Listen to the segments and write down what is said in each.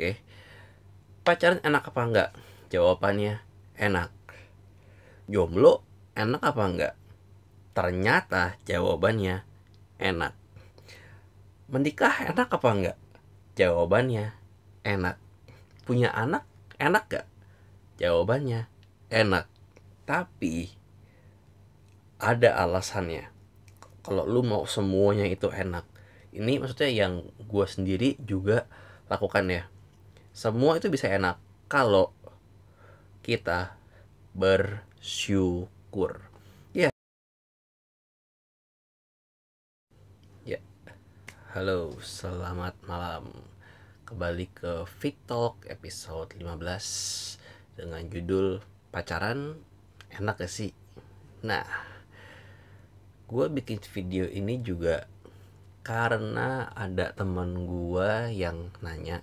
Oke. Pacaran enak apa enggak? Jawabannya enak. Jomblo enak apa enggak? Ternyata jawabannya enak. Menikah enak apa enggak? Jawabannya enak. Punya anak enak enggak Jawabannya enak. Tapi ada alasannya. Kalau lu mau semuanya itu enak. Ini maksudnya yang gue sendiri juga lakukan ya semua itu bisa enak kalau kita bersyukur. Ya. Yeah. Ya. Yeah. Halo, selamat malam. Kembali ke Fit Talk episode 15 dengan judul Pacaran Enak gak sih? Nah, gue bikin video ini juga karena ada teman gue yang nanya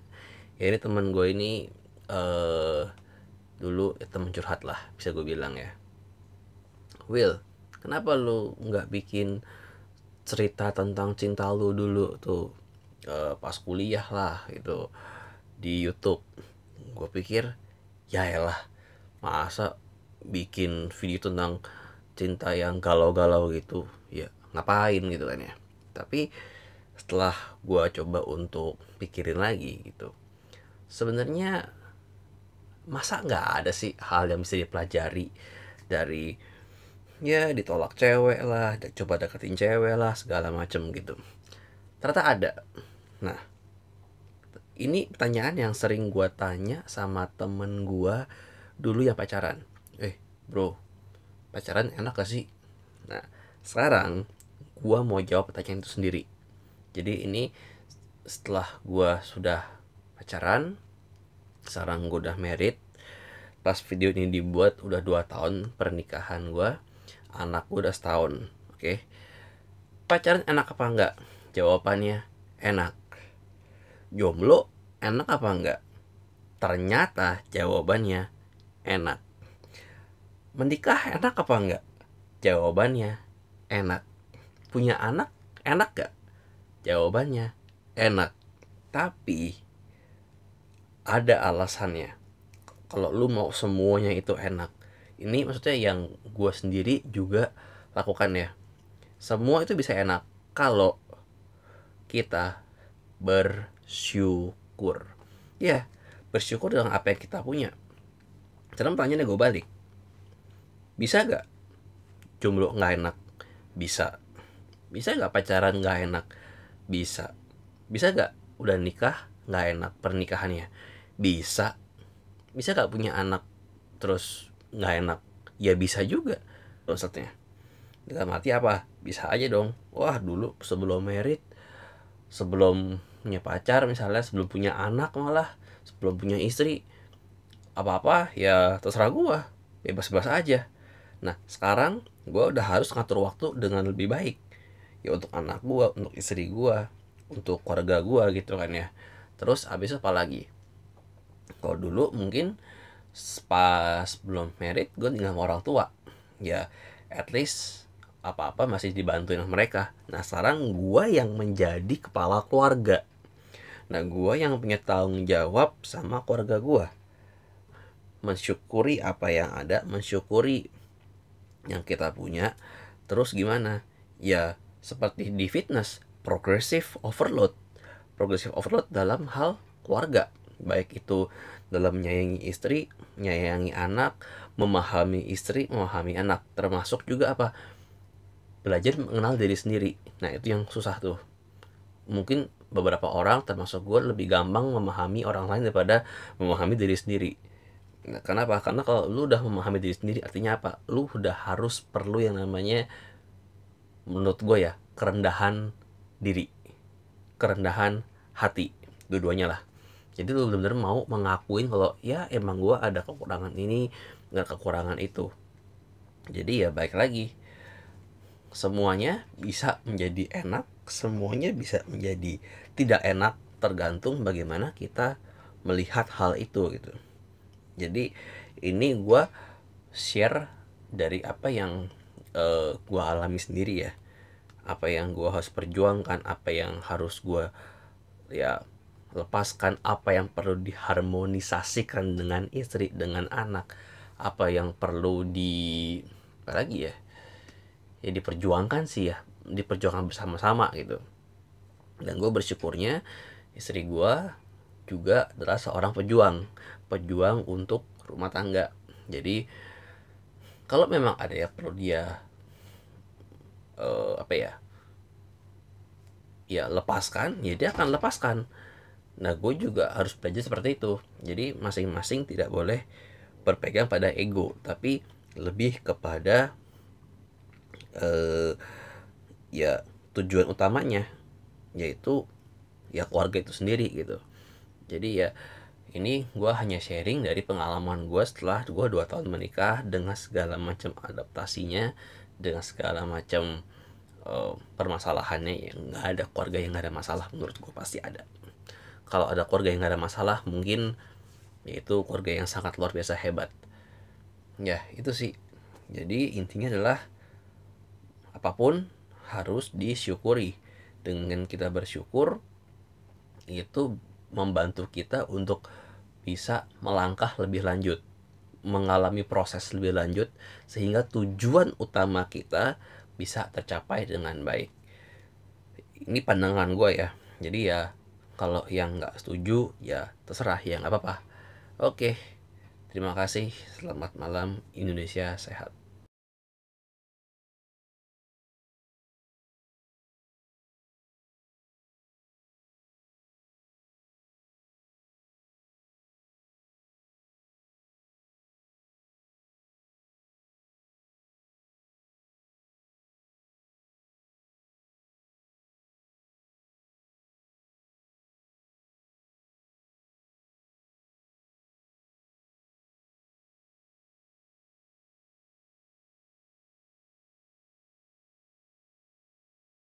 ya ini teman gue ini uh, dulu teman curhat lah bisa gue bilang ya Will kenapa lu nggak bikin cerita tentang cinta lu dulu tuh uh, pas kuliah lah gitu di YouTube gue pikir ya lah masa bikin video tentang cinta yang galau-galau gitu ya ngapain gitu kan ya tapi setelah gue coba untuk pikirin lagi gitu sebenarnya masa nggak ada sih hal yang bisa dipelajari dari ya ditolak cewek lah coba deketin cewek lah segala macem gitu ternyata ada nah ini pertanyaan yang sering gue tanya sama temen gue dulu yang pacaran eh bro pacaran enak gak sih nah sekarang gue mau jawab pertanyaan itu sendiri jadi ini setelah gue sudah pacaran sekarang gue udah merit pas video ini dibuat udah 2 tahun pernikahan gue anak gue udah setahun oke okay? pacaran enak apa enggak jawabannya enak jomblo enak apa enggak ternyata jawabannya enak menikah enak apa enggak jawabannya enak punya anak enak gak jawabannya enak tapi ada alasannya kalau lu mau semuanya itu enak ini maksudnya yang gue sendiri juga lakukan ya semua itu bisa enak kalau kita bersyukur ya bersyukur dengan apa yang kita punya sekarang pertanyaannya gue balik bisa gak jomblo nggak enak bisa bisa gak pacaran nggak enak bisa bisa gak udah nikah nggak enak pernikahannya bisa bisa gak punya anak terus nggak enak ya bisa juga konsepnya kita mati apa bisa aja dong wah dulu sebelum merit sebelum punya pacar misalnya sebelum punya anak malah sebelum punya istri apa apa ya terserah gua bebas bebas aja nah sekarang gua udah harus ngatur waktu dengan lebih baik ya untuk anak gua untuk istri gua untuk keluarga gua gitu kan ya terus abis apa lagi kalau dulu mungkin pas belum merit gue tinggal sama orang tua ya at least apa-apa masih dibantuin sama mereka nah sekarang gue yang menjadi kepala keluarga nah gue yang punya tanggung jawab sama keluarga gue mensyukuri apa yang ada mensyukuri yang kita punya terus gimana ya seperti di fitness progressive overload progressive overload dalam hal keluarga baik itu dalam menyayangi istri, menyayangi anak, memahami istri, memahami anak, termasuk juga apa belajar mengenal diri sendiri. Nah itu yang susah tuh. Mungkin beberapa orang termasuk gue lebih gampang memahami orang lain daripada memahami diri sendiri. Nah, kenapa? Karena kalau lu udah memahami diri sendiri artinya apa? Lu udah harus perlu yang namanya menurut gue ya kerendahan diri, kerendahan hati, dua-duanya lah jadi lu bener-bener mau mengakuin kalau ya emang gue ada kekurangan ini nggak kekurangan itu jadi ya baik lagi semuanya bisa menjadi enak semuanya bisa menjadi tidak enak tergantung bagaimana kita melihat hal itu gitu jadi ini gue share dari apa yang uh, eh, gue alami sendiri ya apa yang gue harus perjuangkan apa yang harus gue ya lepaskan apa yang perlu diharmonisasikan dengan istri dengan anak apa yang perlu di apa lagi ya ya diperjuangkan sih ya diperjuangkan bersama-sama gitu dan gue bersyukurnya istri gue juga adalah seorang pejuang pejuang untuk rumah tangga jadi kalau memang ada yang perlu dia uh, apa ya ya lepaskan ya dia akan lepaskan Nah, gue juga harus belajar seperti itu. Jadi, masing-masing tidak boleh berpegang pada ego, tapi lebih kepada eh, ya tujuan utamanya, yaitu ya keluarga itu sendiri gitu. Jadi ya ini gue hanya sharing dari pengalaman gue setelah gue dua tahun menikah dengan segala macam adaptasinya, dengan segala macam eh, permasalahannya yang nggak ada keluarga yang nggak ada masalah menurut gue pasti ada kalau ada keluarga yang nggak ada masalah mungkin itu keluarga yang sangat luar biasa hebat ya itu sih jadi intinya adalah apapun harus disyukuri dengan kita bersyukur itu membantu kita untuk bisa melangkah lebih lanjut mengalami proses lebih lanjut sehingga tujuan utama kita bisa tercapai dengan baik ini pandangan gue ya jadi ya kalau yang nggak setuju ya terserah yang apa-apa oke terima kasih selamat malam Indonesia sehat